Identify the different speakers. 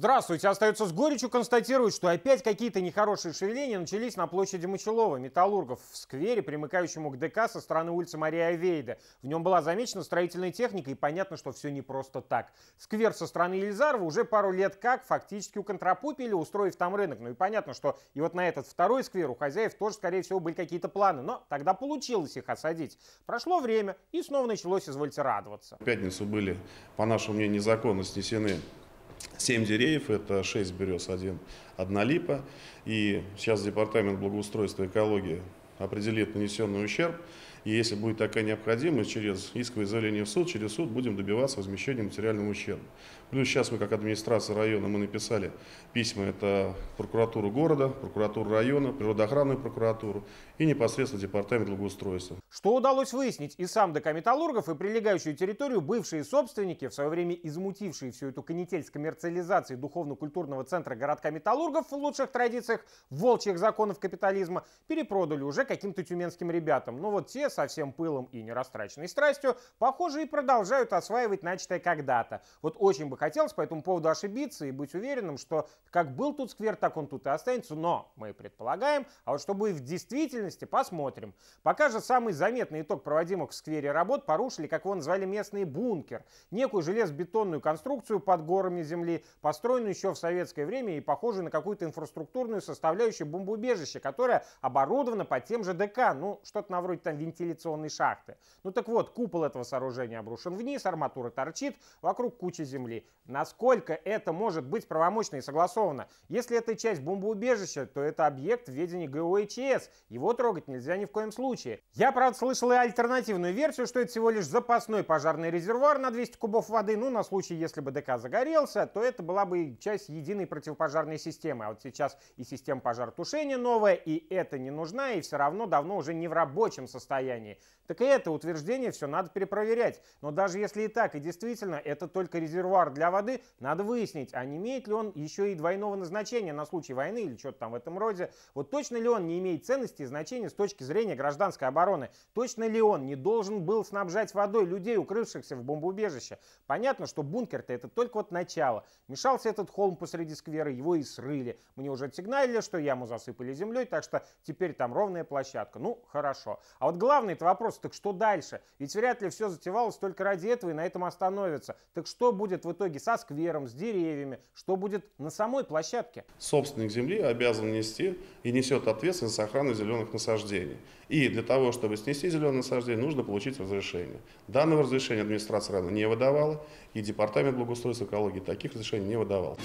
Speaker 1: Здравствуйте. Остается с горечью констатировать, что опять какие-то нехорошие шевеления начались на площади Мочелова, Металлургов, в сквере, примыкающему к ДК со стороны улицы Мария Авейда. В нем была замечена строительная техника, и понятно, что все не просто так. Сквер со стороны Елизарова уже пару лет как фактически у уконтропупили, устроив там рынок. Ну и понятно, что и вот на этот второй сквер у хозяев тоже, скорее всего, были какие-то планы. Но тогда получилось их осадить. Прошло время, и снова началось, извольте радоваться. В
Speaker 2: пятницу были, по нашему мнению, незаконно снесены 7 деревьев, это 6 берез, 1, 1 липа. И сейчас Департамент благоустройства и экологии определит нанесенный ущерб. И если будет такая необходимость, через исковое заявление в суд, через суд будем добиваться возмещения материального ущерба. Плюс сейчас мы, как администрация района, мы написали письма, это прокуратуру города, прокуратуру района, природоохранную прокуратуру и непосредственно департамент благоустройства.
Speaker 1: Что удалось выяснить и сам ДК «Металлургов», и прилегающую территорию бывшие собственники, в свое время измутившие всю эту канитель с коммерциализацией духовно-культурного центра городка «Металлургов» в лучших традициях волчьих законов капитализма, перепродали уже каким-то тюменским ребятам. Но ну вот те Москве со всем пылом и нерастраченной страстью, похоже, и продолжают осваивать начатое когда-то. Вот очень бы хотелось по этому поводу ошибиться и быть уверенным, что как был тут сквер, так он тут и останется, но мы предполагаем, а вот что будет в действительности, посмотрим. Пока же самый заметный итог проводимых в сквере работ порушили, как его назвали местный бункер, некую железобетонную конструкцию под горами земли, построенную еще в советское время и похожую на какую-то инфраструктурную составляющую бомбоубежища, которая оборудована по тем же ДК, ну что-то на вроде там вентиляции вентиляционной шахты. Ну так вот, купол этого сооружения обрушен вниз, арматура торчит, вокруг куча земли. Насколько это может быть правомочно и согласовано? Если это часть бомбоубежища, то это объект в ведении ГОИЧС. Его трогать нельзя ни в коем случае. Я, правда, слышал и альтернативную версию, что это всего лишь запасной пожарный резервуар на 200 кубов воды. Ну, на случай, если бы ДК загорелся, то это была бы часть единой противопожарной системы. А вот сейчас и система пожаротушения новая, и это не нужна, и все равно давно уже не в рабочем состоянии состоянии. Так и это утверждение все надо перепроверять. Но даже если и так, и действительно это только резервуар для воды, надо выяснить, а не имеет ли он еще и двойного назначения на случай войны или что-то там в этом роде. Вот точно ли он не имеет ценности и значения с точки зрения гражданской обороны? Точно ли он не должен был снабжать водой людей, укрывшихся в бомбоубежище? Понятно, что бункер-то это только вот начало. Мешался этот холм посреди сквера, его и срыли. Мне уже сигналили, что яму засыпали землей, так что теперь там ровная площадка. Ну, хорошо. А вот главное главный это вопрос, так что дальше? Ведь вряд ли все затевалось только ради этого и на этом остановится. Так что будет в итоге со сквером, с деревьями? Что будет на самой площадке?
Speaker 2: Собственник земли обязан нести и несет ответственность за охрану зеленых насаждений. И для того, чтобы снести зеленые насаждения, нужно получить разрешение. Данного разрешения администрация района не выдавала, и департамент благоустройства экологии таких разрешений не выдавал.